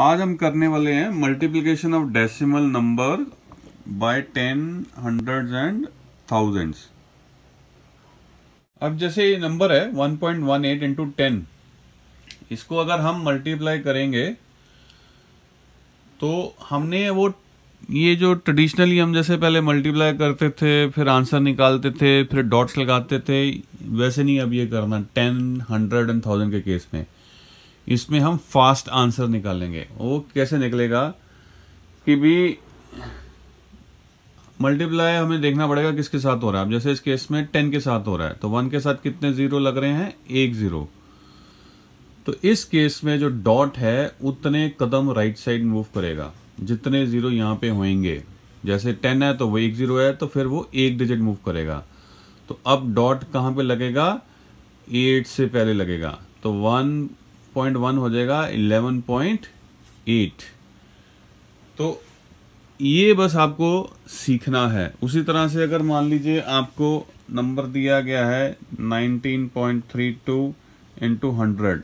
आज हम करने वाले हैं multiplication of decimal number by ten hundred and thousands अब जैसे ये नंबर है 1.18 point one eight into ten इसको अगर हम मल्टीप्लाई करेंगे तो हमने वो ये जो ट्रेडिशनली हम जैसे पहले मल्टीप्लाई करते थे फिर आंसर निकालते थे फिर डॉट्स लगाते थे वैसे नहीं अब ये करना टेन हंड्रेड एंड थाउजेंड के केस में इसमें हम फास्ट आंसर निकालेंगे वो कैसे निकलेगा कि भी मल्टीप्लाई हमें देखना पड़ेगा किसके साथ हो रहा है अब जैसे इस केस में टेन के साथ हो रहा है तो वन के साथ कितने जीरो लग रहे हैं एक जीरो तो इस केस में जो डॉट है उतने कदम राइट साइड मूव करेगा जितने जीरो यहां पे होंगे जैसे टेन है तो वो एक जीरो है तो फिर वो एक डिजिट मूव करेगा तो अब डॉट कहां पे लगेगा एट से पहले लगेगा तो वन पॉइंट वन हो जाएगा इलेवन पॉइंट एट तो ये बस आपको सीखना है उसी तरह से अगर मान लीजिए आपको नंबर दिया गया है nineteen point three two into hundred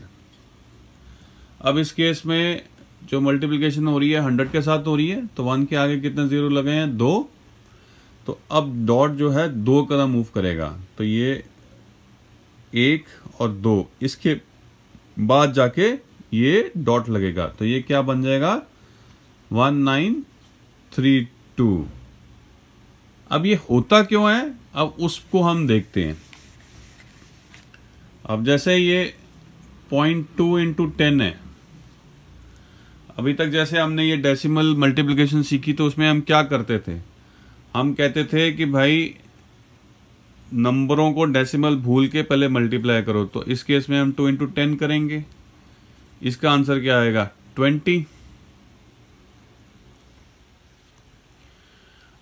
अब इस केस में जो मल्टीप्लिकेशन हो रही है हंड्रेड के साथ हो रही है तो वन के आगे कितने ज़ीरो लगे हैं दो तो अब डॉट जो है दो कदम मूव करेगा तो ये एक और दो इसके बाद जाके ये डॉट लगेगा तो ये क्या बन जाएगा वन नाइन थ्री टू अब ये होता क्यों है अब उसको हम देखते हैं अब जैसे ये पॉइंट टू इंटू टेन है अभी तक जैसे हमने ये डेसिमल मल्टीप्लिकेशन सीखी तो उसमें हम क्या करते थे हम कहते थे कि भाई नंबरों को डेसिमल भूल के पहले मल्टीप्लाई करो तो इस केस में हम टू इंटू टेन करेंगे इसका आंसर क्या आएगा ट्वेंटी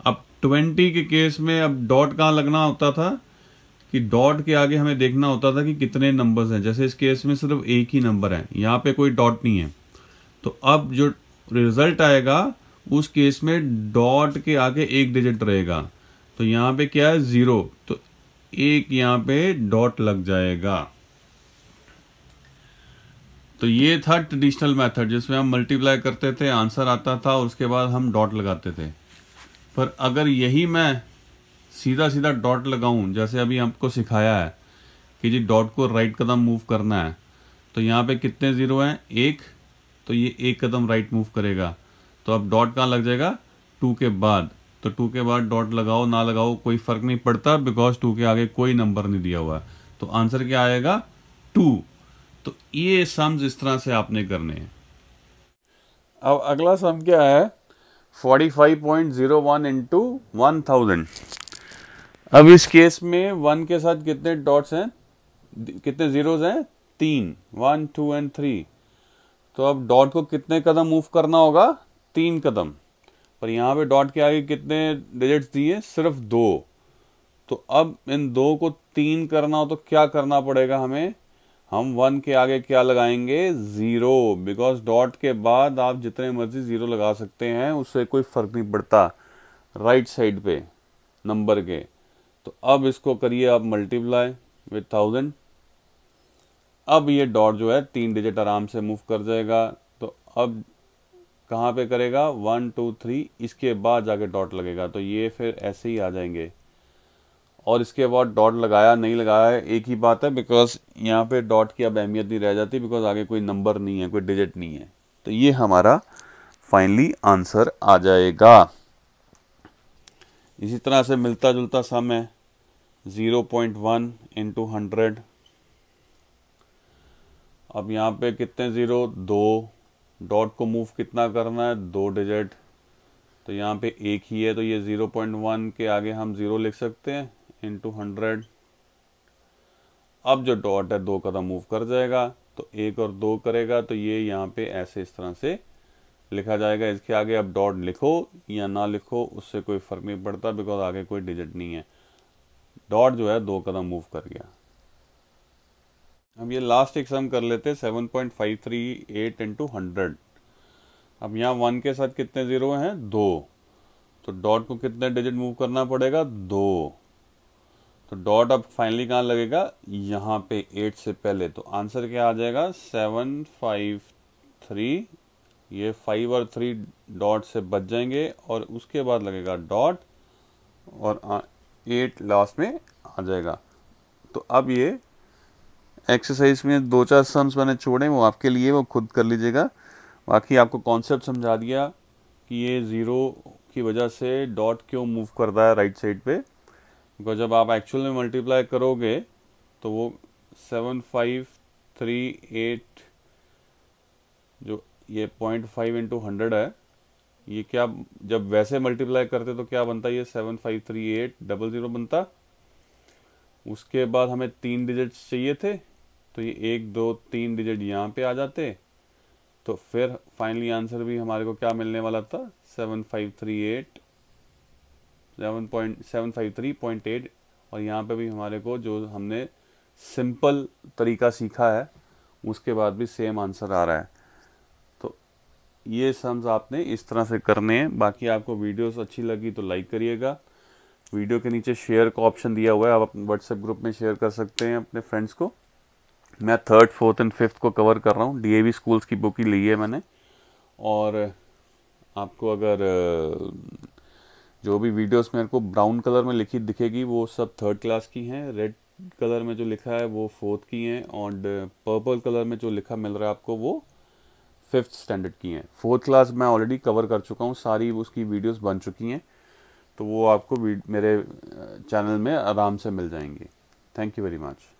अब ट्वेंटी के केस में अब डॉट कहां लगना होता था कि डॉट के आगे हमें देखना होता था कि कितने नंबर्स हैं जैसे इस केस में सिर्फ एक ही नंबर है यहां पे कोई डॉट नहीं है तो अब जो रिजल्ट आएगा उस केस में डॉट के आगे एक डिजिट रहेगा तो यहां पे क्या है ज़ीरो तो एक यहाँ पे डॉट लग जाएगा तो ये था ट्रेडिशनल मेथड जिसमें हम मल्टीप्लाई करते थे आंसर आता था और उसके बाद हम डॉट लगाते थे पर अगर यही मैं सीधा सीधा डॉट लगाऊं जैसे अभी आपको सिखाया है कि जी डॉट को राइट कदम मूव करना है तो यहाँ पे कितने ज़ीरो हैं एक तो ये एक कदम राइट मूव करेगा तो अब डॉट कहाँ लग जाएगा टू के बाद तो टू के बाद डॉट लगाओ ना लगाओ कोई फ़र्क नहीं पड़ता बिकॉज टू के आगे कोई नंबर नहीं दिया हुआ है तो आंसर क्या आएगा टू तो ये सम्स इस तरह से आपने करने हैं अब अगला सम क्या है 45.01 इंटू वन थाउजेंड अब इस केस में वन के साथ कितने डॉट्स हैं कितने ज़ीरोज़ हैं तीन वन टू एंड थ्री तो अब डॉट को कितने कदम मूव करना होगा तीन कदम पर यहाँ पे डॉट के आगे कितने डिजिट्स दिए सिर्फ दो तो अब इन दो को तीन करना हो तो क्या करना पड़ेगा हमें हम वन के आगे क्या लगाएंगे ज़ीरो बिकॉज डॉट के बाद आप जितने मर्जी ज़ीरो लगा सकते हैं उससे कोई फ़र्क नहीं पड़ता राइट साइड पे नंबर के तो अब इसको करिए आप मल्टीप्लाई विथ थाउजेंड अब ये डॉट जो है तीन डिजिट आराम से मूव कर जाएगा तो अब कहाँ पे करेगा वन टू थ्री इसके बाद जाके डॉट लगेगा तो ये फिर ऐसे ही आ जाएंगे और इसके बाद डॉट लगाया नहीं लगाया एक ही बात है बिकॉज यहाँ पे डॉट की अब अहमियत नहीं रह जाती बिकॉज आगे कोई नंबर नहीं है कोई डिजिट नहीं है तो ये हमारा फाइनली आंसर आ जाएगा इसी तरह से मिलता जुलता सम है zero point one into hundred अब यहाँ पे कितने ज़ीरो दो डॉट को मूव कितना करना है दो डिजिट तो यहाँ पे एक ही है तो ये ज़ीरो पॉइंट वन के आगे हम ज़ीरो लिख सकते हैं टू हंड्रेड अब जो डॉट है दो कदम मूव कर जाएगा तो एक और दो करेगा तो ये यहाँ पे ऐसे इस तरह से लिखा जाएगा इसके आगे अब डॉट लिखो या ना लिखो उससे कोई फ़र्क नहीं पड़ता बिकॉज आगे कोई डिजिट नहीं है डॉट जो है दो कदम मूव कर गया अब ये लास्ट एक सम कर लेते seven point five three eight into hundred अब यहाँ वन के साथ कितने ज़ीरो हैं दो तो डॉट को कितने डिजिट मूव करना पड़ेगा दो तो डॉट अब फाइनली कहाँ लगेगा यहाँ पे एट से पहले तो आंसर क्या आ जाएगा सेवन फाइव थ्री ये फाइव और थ्री डॉट से बच जाएंगे और उसके बाद लगेगा डॉट और एट लास्ट में आ जाएगा तो अब ये एक्सरसाइज में दो चार सम्स मैंने छोड़े वो आपके लिए वो खुद कर लीजिएगा बाकी आपको कॉन्सेप्ट समझा दिया कि ये ज़ीरो की वजह से डॉट क्यों मूव करता है राइट साइड पे बिकॉज जब आप एक्चुअल में मल्टीप्लाई करोगे तो वो सेवन फाइव थ्री एट जो ये पॉइंट फाइव इंटू हंड्रेड है ये क्या जब वैसे मल्टीप्लाई करते तो क्या बनता ये seven five three eight double zero बनता उसके बाद हमें तीन डिजिट्स चाहिए थे तो ये एक दो तीन डिजिट यहाँ पे आ जाते तो फिर फाइनली आंसर भी हमारे को क्या मिलने वाला था seven five three eight seven point seven five three point eight और यहाँ पे भी हमारे को जो हमने सिंपल तरीका सीखा है उसके बाद भी सेम आंसर आ रहा है तो ये सम्स आपने इस तरह से करने हैं बाकी आपको वीडियोस अच्छी लगी तो लाइक करिएगा वीडियो के नीचे शेयर का ऑप्शन दिया हुआ है आप अपने व्हाट्सएप ग्रुप में शेयर कर सकते हैं अपने फ्रेंड्स को मैं थर्ड फोर्थ एंड फिफ्थ को कवर कर रहा हूँ डीएवी स्कूल्स की बुक ही ली है मैंने और आपको अगर जो भी वीडियोस मेरे को ब्राउन कलर में लिखी दिखेगी वो सब थर्ड क्लास की हैं रेड कलर में जो लिखा है वो फोर्थ की हैं और पर्पल कलर में जो लिखा मिल रहा है आपको वो फिफ्थ स्टैंडर्ड की हैं फोर्थ क्लास मैं ऑलरेडी कवर कर चुका हूँ सारी उसकी वीडियोस बन चुकी हैं तो वो आपको मेरे चैनल में आराम से मिल जाएंगी थैंक यू वेरी मच